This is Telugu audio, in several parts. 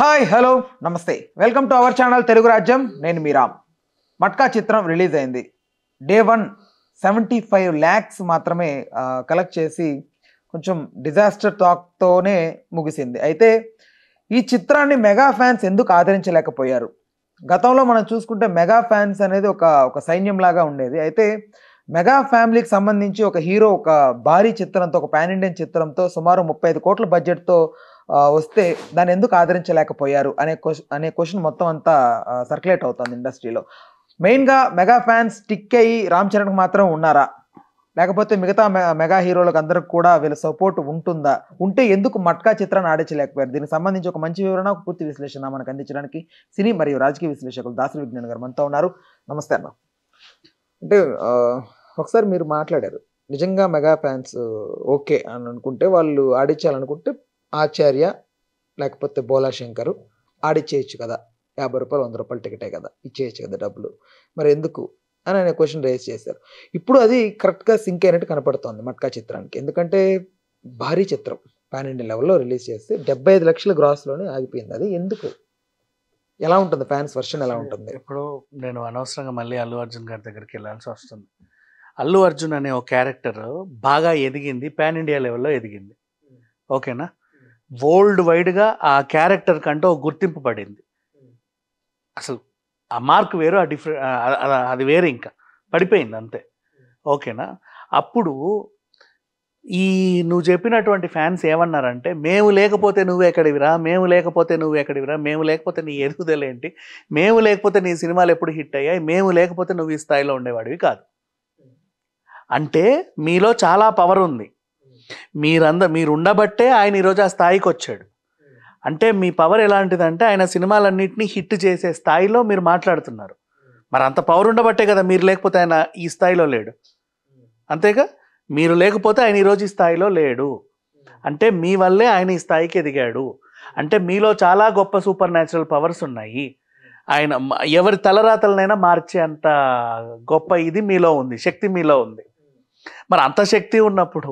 హాయ్ హలో నమస్తే welcome to our channel Telugu Rajyam నేను మీ రామ్ మట్కా చిత్రం రిలీజ్ అయింది day one seventy five lakhs మాత్రమే కలెక్ట్ చేసి కొంచెం డిజాస్టర్ టాక్తోనే ముగిసింది అయితే ఈ చిత్రాన్ని మెగా ఫ్యాన్స్ ఎందుకు ఆదరించలేకపోయారు గతంలో మనం చూసుకుంటే మెగా ఫ్యాన్స్ అనేది ఒక ఒక సైన్యంలాగా ఉండేది అయితే మెగా ఫ్యామిలీకి సంబంధించి ఒక హీరో ఒక భారీ చిత్రంతో ఒక పాన్ ఇండియన్ చిత్రంతో సుమారు ముప్పై ఐదు కోట్ల బడ్జెట్తో వస్తే దాన్ని ఎందుకు ఆదరించలేకపోయారు అనే అనే క్వశ్చన్ మొత్తం అంతా సర్క్యులేట్ అవుతుంది ఇండస్ట్రీలో మెయిన్గా మెగా ఫ్యాన్స్ టిక్ అయ్యి రామ్ చరణ్కి మాత్రం ఉన్నారా లేకపోతే మిగతా మెగా హీరోలకు అందరికి కూడా వీళ్ళ సపోర్ట్ ఉంటుందా ఉంటే ఎందుకు మట్కా చిత్రాన్ని ఆడించలేకపోయారు దీనికి సంబంధించి ఒక మంచి వివరణ పూర్తి విశ్లేషణ మనకు అందించడానికి సినీ మరియు రాజకీయ విశ్లేషకులు దాసరి విజ్ఞాన్ గారు మనతో ఉన్నారు నమస్తే అన్న అంటే ఒకసారి మీరు మాట్లాడారు నిజంగా మెగా ఫ్యాన్స్ ఓకే అని అనుకుంటే వాళ్ళు ఆడించాలనుకుంటే ఆచార్య లేకపోతే బోలాశంకరు శంకరు ఆడిచ్చేయచ్చు కదా యాభై రూపాయలు వంద రూపాయలు టికెటే కదా ఇచ్చేయచ్చు కదా డబ్బులు మరి ఎందుకు అని ఆయన క్వశ్చన్ రేస్ చేశారు ఇప్పుడు అది కరెక్ట్గా సింక్ అయినట్టు కనపడుతోంది మట్కా చిత్రానికి ఎందుకంటే భారీ చిత్రం ఇండియా లెవెల్లో రిలీజ్ చేస్తే డెబ్బై ఐదు లక్షల గ్రాస్లోనే ఆగిపోయింది అది ఎందుకు ఎలా ఉంటుంది ఫ్యాన్స్ వర్షన్ ఎలా ఉంటుంది ఇప్పుడు నేను అనవసరంగా మళ్ళీ అల్లు అర్జున్ గారి దగ్గరికి వెళ్ళాల్సి వస్తుంది అల్లు అర్జున్ అనే ఒక క్యారెక్టర్ బాగా ఎదిగింది పాన్ ఇండియా లెవెల్లో ఎదిగింది ఓకేనా hmm. వరల్డ్ వైడ్గా ఆ క్యారెక్టర్ కంటే ఒక గుర్తింపు పడింది అసలు ఆ మార్క్ వేరు ఆ డిఫరెంట్ అది వేరే ఇంకా పడిపోయింది అంతే ఓకేనా అప్పుడు ఈ నువ్వు చెప్పినటువంటి ఫ్యాన్స్ ఏమన్నారంటే మేము లేకపోతే నువ్వు ఎక్కడివిరా మేము లేకపోతే నువ్వు ఎక్కడివిరా మేము లేకపోతే నీ ఎదుగుదలేంటి మేము లేకపోతే నీ సినిమాలు ఎప్పుడు హిట్ అయ్యాయి మేము లేకపోతే నువ్వు ఈ స్థాయిలో ఉండేవాడివి కాదు అంటే మీలో చాలా పవర్ ఉంది మీరంద మీరు ఉండబట్టే ఆయన ఈరోజు ఆ స్థాయికి వచ్చాడు అంటే మీ పవర్ ఎలాంటిదంటే ఆయన సినిమాలన్నింటినీ హిట్ చేసే స్థాయిలో మీరు మాట్లాడుతున్నారు మరి అంత పవర్ ఉండబట్టే కదా మీరు లేకపోతే ఆయన ఈ స్థాయిలో లేడు అంతేగా మీరు లేకపోతే ఆయన ఈరోజు ఈ స్థాయిలో లేడు అంటే మీ వల్లే ఆయన ఈ స్థాయికి ఎదిగాడు అంటే మీలో చాలా గొప్ప సూపర్ న్యాచురల్ పవర్స్ ఉన్నాయి ఆయన ఎవరి తలరాతలనైనా మార్చే అంత గొప్ప ఇది మీలో ఉంది శక్తి మీలో ఉంది మరి అంత శక్తి ఉన్నప్పుడు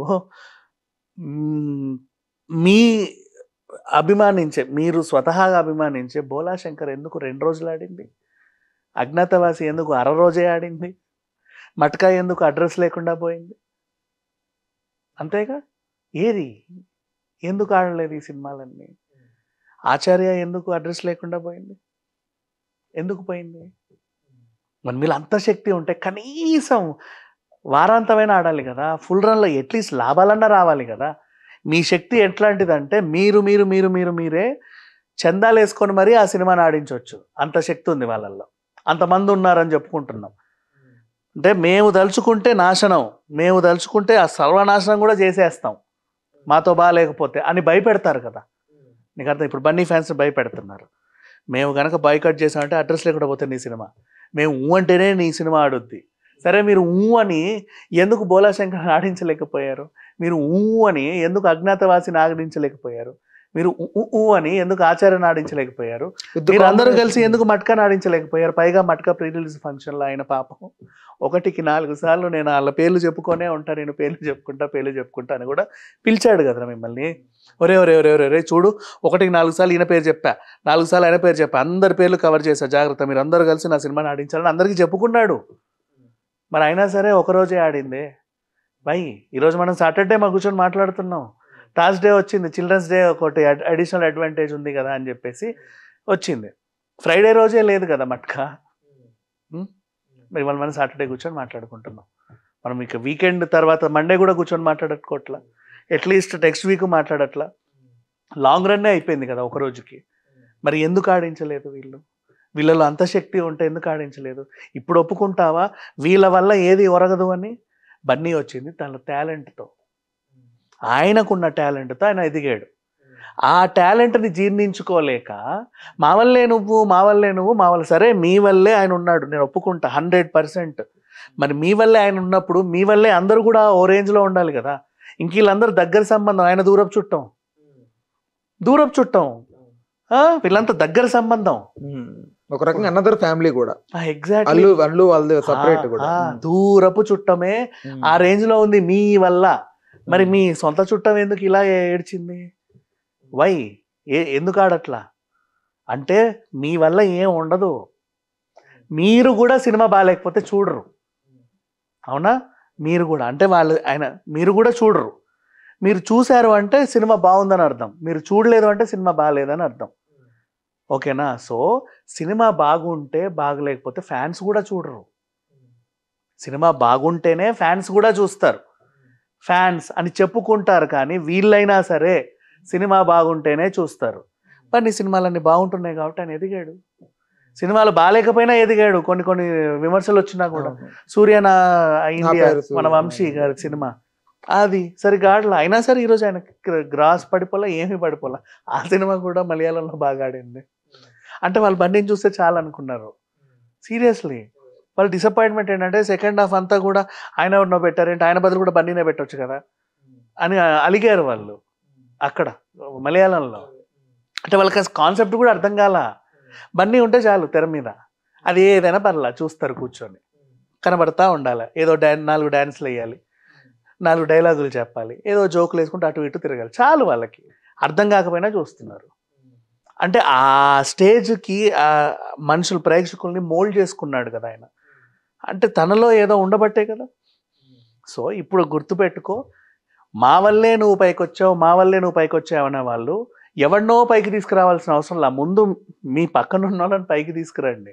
మీ అభిమానించే మీరు స్వతహాగా అభిమానించే బోలా శంకర్ ఎందుకు రెండు రోజులు ఆడింది అజ్ఞాతవాసి ఎందుకు అర రోజే ఆడింది మట్కా ఎందుకు అడ్రస్ లేకుండా పోయింది అంతేగా ఏది ఎందుకు ఆడలేదు ఈ సినిమాలన్నీ ఆచార్య ఎందుకు అడ్రస్ లేకుండా పోయింది ఎందుకు పోయింది మన మీద అంత శక్తి ఉంటే కనీసం వారాంతమైన ఆడాలి కదా ఫుల్ రన్లో అట్లీస్ట్ లాభాలన్నా రావాలి కదా మీ శక్తి ఎట్లాంటిదంటే మీరు మీరు మీరు మీరు మీరే చందాలు వేసుకొని మరీ ఆ సినిమాని ఆడించవచ్చు అంత శక్తి ఉంది వాళ్ళల్లో అంతమంది ఉన్నారని చెప్పుకుంటున్నాం అంటే మేము తలుచుకుంటే నాశనం మేము తలుచుకుంటే ఆ సర్వనాశనం కూడా చేసేస్తాం మాతో బాగాలేకపోతే అని భయపెడతారు కదా నీకు అర్థం ఇప్పుడు బన్నీ ఫ్యాన్స్ భయపెడుతున్నారు మేము కనుక బైకట్ చేసామంటే అడ్రస్ లేకుండా పోతే నీ సినిమా మేము ఊ అంటేనే నీ సినిమా ఆడుద్ది సరే మీరు ఊ అని ఎందుకు బోలాశంకర్ ఆడించలేకపోయారు మీరు ఊ అని ఎందుకు అజ్ఞాతవాసిని ఆడించలేకపోయారు మీరు ఊ అని ఎందుకు ఆచార్య ఆడించలేకపోయారు మీరు అందరూ కలిసి ఎందుకు మట్కా నాడించలేకపోయారు పైగా మట్కా ప్రీ రిలీజ్ ఫంక్షన్లో ఆయన పాపం ఒకటికి నాలుగు సార్లు నేను వాళ్ళ పేర్లు చెప్పుకొనే ఉంటా నేను పేర్లు చెప్పుకుంటా పేర్లు చెప్పుకుంటా అని కూడా పిలిచాడు కదా మిమ్మల్ని ఒరే ఒరే ఒరే ఒరే చూడు ఒకటికి నాలుగు సార్లు ఈయన పేరు చెప్పా నాలుగు సార్లు ఆయన పేరు చెప్పా అందరి పేర్లు కవర్ చేశా జాగ్రత్త మీరు అందరూ కలిసి నా సినిమా నాటించాలని అందరికీ చెప్పుకున్నాడు మరి అయినా సరే ఒకరోజే ఆడింది భయ్ ఈరోజు మనం సాటర్డే మా కూర్చొని మాట్లాడుతున్నాం టాస్ డే వచ్చింది చిల్డ్రన్స్ డే ఒకటి అడిషనల్ అడ్వాంటేజ్ ఉంది కదా అని చెప్పేసి వచ్చింది ఫ్రైడే రోజే లేదు కదా మట్కా మరి మనం మనం సాటర్డే కూర్చొని మాట్లాడుకుంటున్నాం మనం ఇక వీకెండ్ తర్వాత మండే కూడా కూర్చొని మాట్లాడట్కోట్లా అట్లీస్ట్ నెక్స్ట్ వీక్ మాట్లాడట్లా లాంగ్ రన్నే అయిపోయింది కదా ఒక రోజుకి మరి ఎందుకు ఆడించలేదు వీళ్ళు వీళ్ళలో అంత శక్తి ఉంటే ఎందుకు ఆడించలేదు ఇప్పుడు ఒప్పుకుంటావా వీళ్ళ వల్ల ఏది ఒరగదు అని బన్నీ వచ్చింది తన టాలెంట్తో ఆయనకున్న టాలెంట్తో ఆయన ఎదిగాడు ఆ టాలెంట్ని జీర్ణించుకోలేక మా వల్లే నువ్వు మా వల్లే నువ్వు మా వల్ల సరే మీ వల్లే ఆయన ఉన్నాడు నేను ఒప్పుకుంటా హండ్రెడ్ పర్సెంట్ మరి మీ వల్లే ఆయన ఉన్నప్పుడు మీ వల్లే అందరూ కూడా ఓ రేంజ్లో ఉండాలి కదా ఇంక వీళ్ళందరూ దగ్గర సంబంధం ఆయన దూరపు చుట్టం దూరపు చుట్టం వీళ్ళంతా దగ్గర సంబంధం ఒక రకంగా అనదర్ ఫ్యామిలీ కూడా ఎగ్జాక్ట్ అల్లు అల్లు వాళ్ళది సపరేట్ కూడా దూరపు చుట్టమే ఆ రేంజ్ లో ఉంది మీ వల్ల మరి మీ సొంత చుట్టం ఎందుకు ఇలా ఏడ్చింది వై ఏ ఎందుకు ఆడట్లా అంటే మీ వల్ల ఏం ఉండదు మీరు కూడా సినిమా బాగాలేకపోతే చూడరు అవునా మీరు కూడా అంటే వాళ్ళు ఆయన మీరు కూడా చూడరు మీరు చూశారు అంటే సినిమా బాగుందని అర్థం మీరు చూడలేదు అంటే సినిమా బాగాలేదని అర్థం ఓకేనా సో సినిమా బాగుంటే బాగలేకపోతే ఫ్యాన్స్ కూడా చూడరు సినిమా బాగుంటేనే ఫ్యాన్స్ కూడా చూస్తారు ఫ్యాన్స్ అని చెప్పుకుంటారు కానీ వీళ్ళైనా సరే సినిమా బాగుంటేనే చూస్తారు మరి నీ సినిమాలన్నీ బాగుంటున్నాయి కాబట్టి ఆయన ఎదిగాడు సినిమాలు బాగాలేకపోయినా ఎదిగాడు కొన్ని కొన్ని విమర్శలు వచ్చినా కూడా సూర్యన ఇండియా మన వంశీ గారి సినిమా అది సరిగా అయినా సరే ఈరోజు ఆయన గ్రాస్ పడిపోలే ఏమీ పడిపోలే ఆ సినిమా కూడా మలయాళంలో బాగా ఆడింది అంటే వాళ్ళు బండిని చూస్తే చాలా అనుకున్నారు సీరియస్లీ వాళ్ళు డిసప్పాయింట్మెంట్ ఏంటంటే సెకండ్ హాఫ్ అంతా కూడా ఆయన ఎవరినో పెట్టారేంటి ఆయన బదులు కూడా బండినే పెట్టవచ్చు కదా అని అలిగారు వాళ్ళు అక్కడ మలయాళంలో అంటే వాళ్ళకి కాన్సెప్ట్ కూడా అర్థం కాల బన్నీ ఉంటే చాలు తెర మీద అది ఏదైనా పర్లా చూస్తారు కూర్చొని కనబడతా ఉండాలి ఏదో డ్యాన్ నాలుగు డ్యాన్స్లు వేయాలి నాలుగు డైలాగులు చెప్పాలి ఏదో జోకులు వేసుకుంటూ అటు ఇటు తిరగాలి చాలు వాళ్ళకి అర్థం కాకపోయినా చూస్తున్నారు అంటే ఆ స్టేజ్కి ఆ మనుషులు ప్రేక్షకుల్ని మోల్డ్ చేసుకున్నాడు కదా ఆయన అంటే తనలో ఏదో ఉండబట్టే కదా సో ఇప్పుడు గుర్తుపెట్టుకో మా వల్లే నువ్వు పైకి వచ్చావు మా వల్లే నువ్వు పైకి అనే వాళ్ళు ఎవరినో పైకి తీసుకురావాల్సిన అవసరం లా ముందు మీ పక్కన ఉన్న వాళ్ళని పైకి తీసుకురండి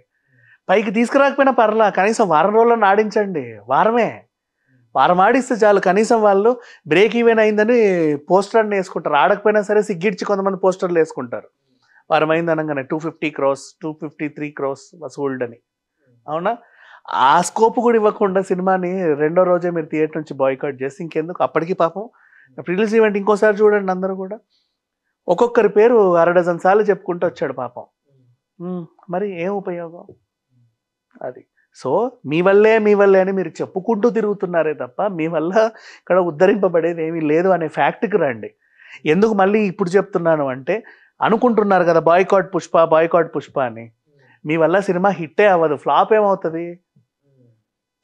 పైకి తీసుకురాకపోయినా పర్లా కనీసం వారం రోజులను ఆడించండి వారమే వారం ఆడిస్తే చాలు కనీసం వాళ్ళు బ్రేక్ ఈవెన్ అయిందని పోస్టర్ని వేసుకుంటారు ఆడకపోయినా సరే సిగ్గిడ్చి కొంతమంది పోస్టర్లు వేసుకుంటారు వారం అయింది అనగానే two fifty crores two fifty three crores వసూల్డ్ అని అవునా ఆ స్కోప్ కూడా ఇవ్వకుండా సినిమాని రెండో రోజే మీరు థియేటర్ నుంచి బాయ్కాట్ చేసి ఇంకెందుకు అప్పటికి పాపం రిలీజ్ ఈవెంట్ ఇంకోసారి చూడండి అందరూ కూడా ఒక్కొక్కరి పేరు అర డజన్ సార్లు చెప్పుకుంటూ వచ్చాడు పాపం మరి ఏం ఉపయోగం అది సో మీ వల్లే మీ వల్లే అని మీరు చెప్పుకుంటూ తిరుగుతున్నారే తప్ప మీ వల్ల ఇక్కడ ఉద్ధరింపబడేది ఏమీ లేదు అనే ఫ్యాక్ట్కి రండి ఎందుకు మళ్ళీ ఇప్పుడు చెప్తున్నాను అంటే అనుకుంటున్నారు కదా బాయ్కాట్ పుష్ప బాయ్కాట్ పుష్ప అని hmm. మీ వల్ల సినిమా హిట్టే అవ్వదు ఫ్లాప్ ఏమవుతుంది hmm.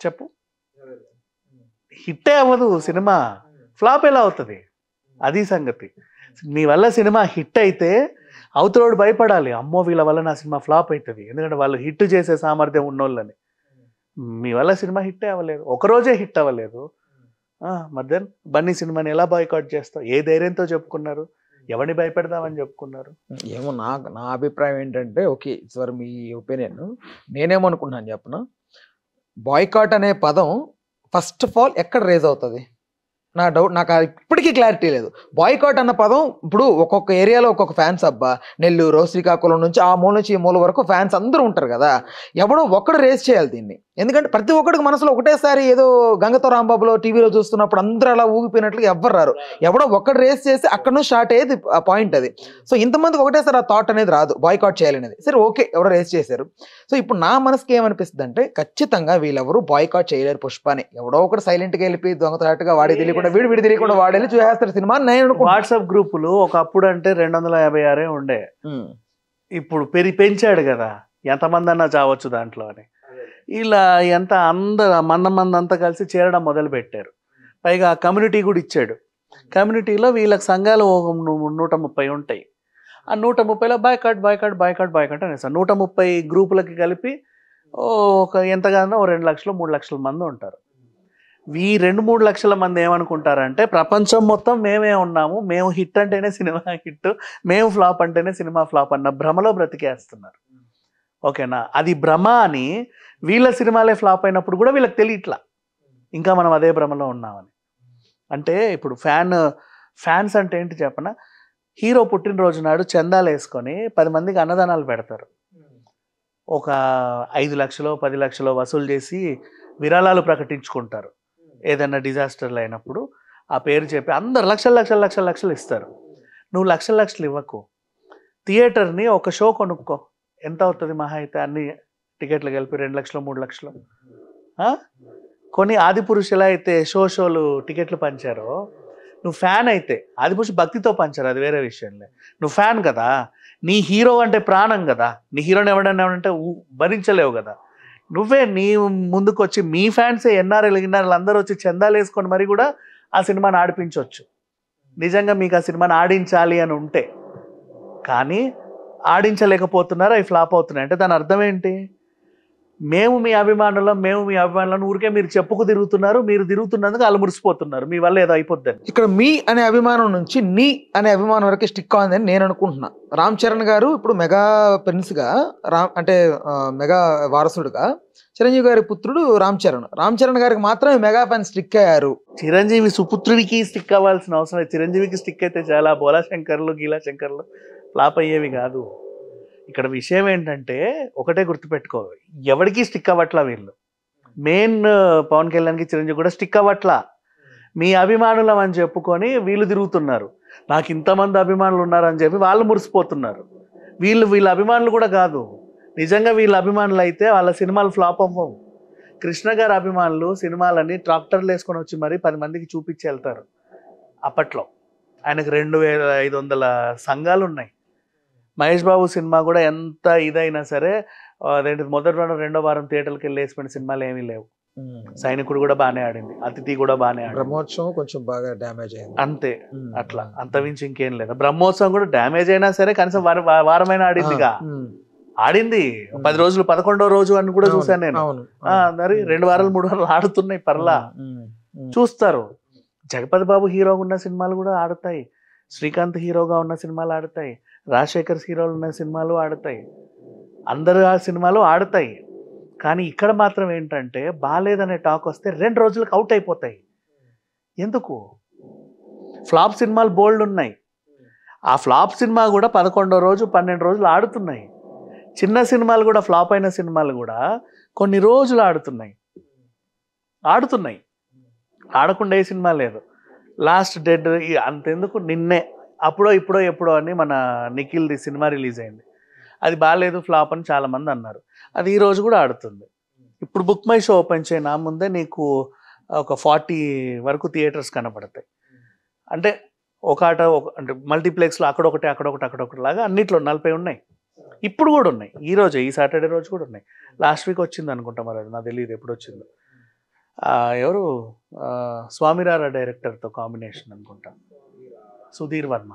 చెప్పు hmm. హిట్టే అవ్వదు సినిమా ఫ్లాప్ ఎలా అవుతుంది అది సంగతి మీ వల్ల సినిమా హిట్ అయితే అవతలోడు భయపడాలి అమ్మో వీళ్ళ వల్ల నా సినిమా ఫ్లాప్ అవుతుంది ఎందుకంటే వాళ్ళు హిట్ చేసే సామర్థ్యం ఉన్నోళ్ళని మీ వల్ల సినిమా హిట్ అవ్వలేదు ఒకరోజే హిట్ అవ్వలేదు మధ్యాహ్నం బన్నీ సినిమాని ఎలా బాయ్కాట్ చేస్తావు ఏ ధైర్యంతో చెప్పుకున్నారు ఎవరిని భయపెడదామని చెప్పుకున్నారు ఏమో నాకు నా అభిప్రాయం ఏంటంటే ఓకే సార్ మీ ఒపీనియన్ నేనేమనుకుంటున్నాను చెప్పిన బాయ్కాట్ అనే పదం ఫస్ట్ ఆఫ్ ఆల్ ఎక్కడ రేజ్ అవుతుంది నా డౌట్ నాకు ఇప్పటికీ క్లారిటీ లేదు బాయ్కాట్ అన్న పదం ఇప్పుడు ఒక్కొక్క ఏరియాలో ఒక్కొక్క ఫ్యాన్స్ అబ్బా నెల్లూరు శ్రీకాకుళం నుంచి ఆ మూల నుంచి ఈ మూల వరకు ఫ్యాన్స్ అందరూ ఉంటారు కదా ఎవడో ఒక్కడు రేస్ చేయాలి దీన్ని ఎందుకంటే ప్రతి ఒక్కడికి మనసులో ఒకటేసారి ఏదో గంగతో రాంబాబులో టీవీలో చూస్తున్నప్పుడు అందరూ అలా ఊగిపోయినట్లు ఎవ్వరు రారు ఎవడో ఒక్కడు రేస్ చేసి అక్కడ నుంచి స్టార్ట్ అయ్యేది ఆ పాయింట్ అది సో ఇంతమందికి ఒకటేసారి ఆ థాట్ అనేది రాదు బాయ్కాట్ చేయాలనేది సరే ఓకే ఎవరో రేస్ చేశారు సో ఇప్పుడు నా మనసుకి ఏమనిపిస్తుంది అంటే ఖచ్చితంగా వీళ్ళెవరూ బాయ్కాట్ చేయలేరు పుష్పాని ఎవడో ఒకటి సైలెంట్గా వెళ్ళిపోయి దొంగతలాటుగా వాడి తెలియకుండా తెలియకుండా వీడు వీడు తెలియకుండా వాడేళ్ళు చూసేస్తారు సినిమా నేను వాట్సాప్ గ్రూపులు ఒకప్పుడు అంటే రెండు వందల యాభై ఆరే ఉండే ఇప్పుడు పెరి పెంచాడు కదా ఎంతమంది అన్నా చావచ్చు దాంట్లో అని ఇలా ఎంత అందరు మంద మంది అంతా కలిసి చేరడం మొదలు పెట్టారు పైగా కమ్యూనిటీ కూడా ఇచ్చాడు కమ్యూనిటీలో వీళ్ళకి సంఘాలు నూట ముప్పై ఉంటాయి ఆ నూట ముప్పైలో బాయ్కాట్ బాయ్కాట్ బాయ్కాట్ బాయ్కాట్ అనేసారు నూట ముప్పై గ్రూపులకి కలిపి ఒక ఎంతగానో రెండు లక్షలు మూడు లక్షల మంది ఉంటారు ఈ రెండు మూడు లక్షల మంది ఏమనుకుంటారంటే ప్రపంచం మొత్తం మేమే ఉన్నాము మేము హిట్ అంటేనే సినిమా హిట్ మేము ఫ్లాప్ అంటేనే సినిమా ఫ్లాప్ అన్న భ్రమలో బ్రతికేస్తున్నారు ఓకేనా అది భ్రమ అని వీళ్ళ సినిమాలే ఫ్లాప్ అయినప్పుడు కూడా వీళ్ళకి తెలియట్లా ఇంకా మనం అదే భ్రమలో ఉన్నామని అంటే ఇప్పుడు ఫ్యాన్ ఫ్యాన్స్ అంటే ఏంటి చెప్పన హీరో పుట్టినరోజు నాడు చందాలు వేసుకొని పది మందికి అన్నదానాలు పెడతారు ఒక ఐదు లక్షలో పది లక్షలో వసూలు చేసి విరాళాలు ప్రకటించుకుంటారు ఏదైనా డిజాస్టర్లు అయినప్పుడు ఆ పేరు చెప్పి అందరు లక్షల లక్షల లక్షల లక్షలు ఇస్తారు నువ్వు లక్షల లక్షలు ఇవ్వకు థియేటర్ని ఒక షో కొనుక్కో ఎంత అవుతుంది మహా అయితే అన్ని టికెట్లు కలిపి రెండు లక్షలు మూడు లక్షలు కొన్ని ఆది పురుషులు అయితే షో షోలు టికెట్లు పంచారో నువ్వు ఫ్యాన్ అయితే ఆది పురుషు భక్తితో పంచారు అది వేరే విషయంలే నువ్వు ఫ్యాన్ కదా నీ హీరో అంటే ప్రాణం కదా నీ హీరోని ఎవడన్నా ఎవడంటే భరించలేవు కదా నువ్వే నీ ముందుకు వచ్చి మీ ఫ్యాన్స్ ఎన్ఆర్ఎల్ గిన్నారులు అందరూ వచ్చి చందాలు వేసుకొని మరి కూడా ఆ సినిమాని ఆడిపించవచ్చు నిజంగా మీకు ఆ సినిమాని ఆడించాలి అని ఉంటే కానీ ఆడించలేకపోతున్నారా అవి ఫ్లాప్ అవుతున్నాయి అంటే దాని అర్థం ఏంటి మేము మీ అభిమానులం మేము మీ అభిమానులను ఊరికే మీరు చెప్పుకు తిరుగుతున్నారు మీరు తిరుగుతున్నందుకు అలా మురిసిపోతున్నారు మీ వల్ల ఏదో అయిపోద్దని ఇక్కడ మీ అనే అభిమానం నుంచి నీ అనే అభిమానం వరకు స్టిక్ అని నేను అనుకుంటున్నా రామ్ చరణ్ గారు ఇప్పుడు మెగా ప్రిన్స్గా రామ్ అంటే మెగా వారసుడుగా చిరంజీవి గారి పుత్రుడు రామ్ చరణ్ రామ్ చరణ్ గారికి మాత్రమే మెగా ఫ్యాన్ స్టిక్ అయ్యారు చిరంజీవి సుపుత్రుడికి స్టిక్ అవ్వాల్సిన అవసరం చిరంజీవికి స్టిక్ అయితే చాలా బోలా శంకర్లు గీలా శంకర్లు ఫ్లాప్ అయ్యేవి కాదు ఇక్కడ విషయం ఏంటంటే ఒకటే గుర్తుపెట్టుకో ఎవరికి స్టిక్ అవ్వట్లా వీళ్ళు మెయిన్ uh, పవన్ కళ్యాణ్కి చిరంజీవి కూడా స్టిక్ అవ్వట్లా మీ అభిమానులం అని చెప్పుకొని వీళ్ళు తిరుగుతున్నారు నాకు ఇంతమంది అభిమానులు ఉన్నారని చెప్పి వాళ్ళు మురిసిపోతున్నారు వీళ్ళు వీళ్ళ అభిమానులు కూడా కాదు నిజంగా వీళ్ళ అభిమానులు అయితే వాళ్ళ సినిమాలు ఫ్లాప్ అవ్వవు కృష్ణ గారి అభిమానులు సినిమాలని ట్రాక్టర్లు వేసుకొని వచ్చి మరి పది మందికి చూపించి వెళ్తారు అప్పట్లో ఆయనకు రెండు వేల ఐదు వందల సంఘాలు ఉన్నాయి మహేష్ బాబు సినిమా కూడా ఎంత ఇదైనా సరే అదేంటి మొదటి రెండు రెండో వారం థియేటర్కి వెళ్ళి వేసిపోయిన సినిమాలు ఏమీ లేవు సైనికుడు కూడా బాగానే ఆడింది అతిథి కూడా బాగానే ఆడింది బ్రహ్మోత్సవం కొంచెం బాగా డ్యామేజ్ అయింది అంతే అట్లా అంతమించి ఇంకేం లేదు బ్రహ్మోత్సవం కూడా డ్యామేజ్ అయినా సరే కనీసం వారమైన ఆడిందిగా ఆడింది పది రోజులు పదకొండో రోజు అని కూడా చూసాను నేను మరి రెండు వారాలు మూడు వారాలు ఆడుతున్నాయి పర్లా చూస్తారు జగపతి బాబు హీరోగా ఉన్న సినిమాలు కూడా ఆడుతాయి శ్రీకాంత్ హీరోగా ఉన్న సినిమాలు ఆడతాయి రాజశేఖర్ హీరోలు ఉన్న సినిమాలు ఆడతాయి అందరు ఆ సినిమాలు ఆడతాయి కానీ ఇక్కడ మాత్రం ఏంటంటే బాగాలేదనే టాక్ వస్తే రెండు రోజులకు అవుట్ అయిపోతాయి ఎందుకు ఫ్లాప్ సినిమాలు బోల్డ్ ఉన్నాయి ఆ ఫ్లాప్ సినిమా కూడా పదకొండో రోజు పన్నెండు రోజులు ఆడుతున్నాయి చిన్న సినిమాలు కూడా ఫ్లాప్ అయిన సినిమాలు కూడా కొన్ని రోజులు ఆడుతున్నాయి ఆడుతున్నాయి ఆడకుండా ఏ సినిమా లేదు లాస్ట్ డెడ్ అంతెందుకు నిన్నే అప్పుడో ఇప్పుడో ఎప్పుడో అని మన నిఖిల్ది సినిమా రిలీజ్ అయింది అది బాగాలేదు ఫ్లాప్ అని చాలామంది అన్నారు అది ఈరోజు కూడా ఆడుతుంది ఇప్పుడు బుక్ మై షో ఓపెన్ చేయ నా ముందే నీకు ఒక ఫార్టీ వరకు థియేటర్స్ కనపడతాయి అంటే ఒక ఆట ఒక అంటే మల్టీప్లెక్స్లో అక్కడొకటి అక్కడొకటి అక్కడొకటి లాగా అన్నిట్లో నలభై ఉన్నాయి ఇప్పుడు కూడా ఉన్నాయి ఈ ఈ సాటర్డే రోజు కూడా ఉన్నాయి లాస్ట్ వీక్ వచ్చింది అనుకుంటా మరి అది నాకు తెలియదు ఎప్పుడు వచ్చిందో ఎవరు స్వామిరారా డైరెక్టర్తో కాంబినేషన్ అనుకుంటా సుధీర్ వర్మ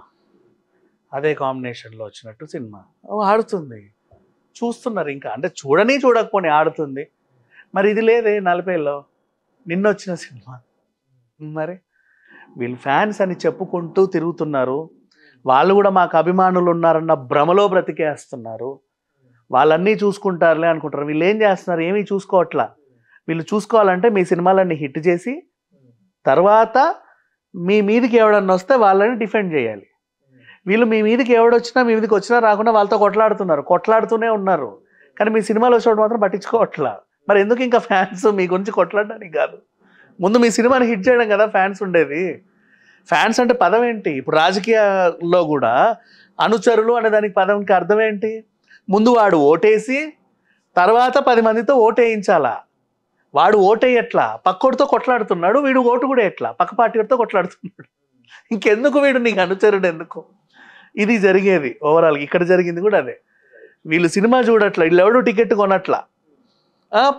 అదే కాంబినేషన్లో వచ్చినట్టు సినిమా ఆడుతుంది చూస్తున్నారు ఇంకా అంటే చూడని చూడకపోని ఆడుతుంది మరి ఇది లేదే నలభైలో నిన్నొచ్చిన సినిమా మరి వీళ్ళు ఫ్యాన్స్ అని చెప్పుకుంటూ తిరుగుతున్నారు వాళ్ళు కూడా మాకు అభిమానులు ఉన్నారన్న భ్రమలో బ్రతికేస్తున్నారు వాళ్ళన్నీ చూసుకుంటారులే అనుకుంటారు వీళ్ళు ఏం చేస్తున్నారు ఏమీ చూసుకోవట్లా వీళ్ళు చూసుకోవాలంటే మీ సినిమాలన్నీ హిట్ చేసి తర్వాత మీ మీదకి ఎవడన్నా వస్తే వాళ్ళని డిఫెండ్ చేయాలి వీళ్ళు మీ మీదకి ఎవడొచ్చినా మీ మీదకి వచ్చినా రాకుండా వాళ్ళతో కొట్లాడుతున్నారు కొట్లాడుతూనే ఉన్నారు కానీ మీ సినిమాలు వచ్చేవాడు మాత్రం పట్టించుకోవట్లా మరి ఎందుకు ఇంకా ఫ్యాన్స్ మీ గురించి కొట్లాడడానికి కాదు ముందు మీ సినిమాని హిట్ చేయడం కదా ఫ్యాన్స్ ఉండేది ఫ్యాన్స్ అంటే పదం ఏంటి ఇప్పుడు రాజకీయాల్లో కూడా అనుచరులు అనే దానికి పదంకి అర్థం ఏంటి ముందు వాడు ఓటేసి తర్వాత పది మందితో ఓటేయించాలా వాడు ఓటేయట్లా పక్కోడితో కొట్లాడుతున్నాడు వీడు ఓటు కూడా ఎట్లా పక్క పార్టీతో కొట్లాడుతున్నాడు ఇంకెందుకు వీడు నీకు అనుచరుడు ఎందుకు ఇది జరిగేది ఓవరాల్ ఇక్కడ జరిగింది కూడా అదే వీళ్ళు సినిమా చూడట్లా వీళ్ళు ఎవడు టికెట్ కొనట్లా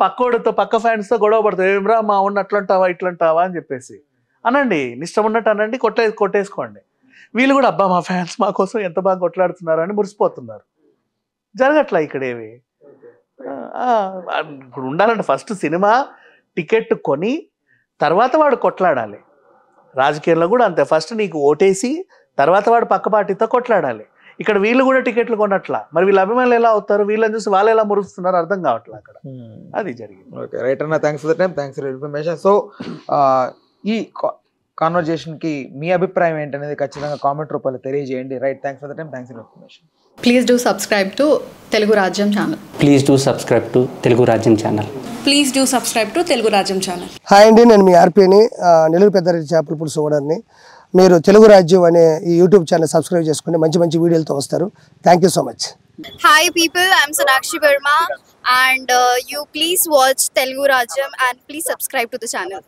పక్కోడితో పక్క ఫ్యాన్స్తో గొడవ పడుతుంది ఏమరా మా ఉన్న అట్లంటావా ఇట్లంటావా అని చెప్పేసి అనండి నిష్టం ఉన్నట్టు అనండి కొట్టే కొట్టేసుకోండి వీళ్ళు కూడా అబ్బా మా ఫ్యాన్స్ మా కోసం ఎంత బాగా కొట్లాడుతున్నారు అని మురిసిపోతున్నారు జరగట్లా ఇక్కడేవి ఇప్పుడు ఉండాలంటే ఫస్ట్ సినిమా టికెట్ కొని తర్వాత వాడు కొట్లాడాలి రాజకీయంలో కూడా అంతే ఫస్ట్ నీకు ఓటేసి తర్వాత వాడు పక్క పార్టీతో కొట్లాడాలి ఇక్కడ వీళ్ళు కూడా టికెట్లు కొనట్లా మరి వీళ్ళ అభిమానులు ఎలా అవుతారు వీళ్ళని చూసి వాళ్ళు ఎలా మురుస్తున్నారు అర్థం కావట్లే అక్కడ అది జరిగింది ఓకే రైట్ అన్న thanks for the thanks for information so ఈ కాన్వర్జేషన్ కి మీ అభిప్రాయం ఏంటనేది ఖచ్చితంగా కామెంట్ రూపంలో తెలియజేయండి right thanks for the time thanks for information please do subscribe to Telugu Rajyam channel please do subscribe to Telugu Rajyam channel please do subscribe to Telugu Rajyam channel hi అండి నేను మీ ఆర్పిని నెల్లూరు పెద్దరెడ్డి చేపల పులుసు ఓనర్ని మీరు తెలుగు రాజ్యం అనే ఈ యూట్యూబ్ ఛానల్ సబ్స్క్రైబ్ చేసుకుని మంచి మంచి వీడియోలతో వస్తారు thank you so much hi people I'm Sonakshi Varma and you please watch Telugu Rajyam and please subscribe to the channel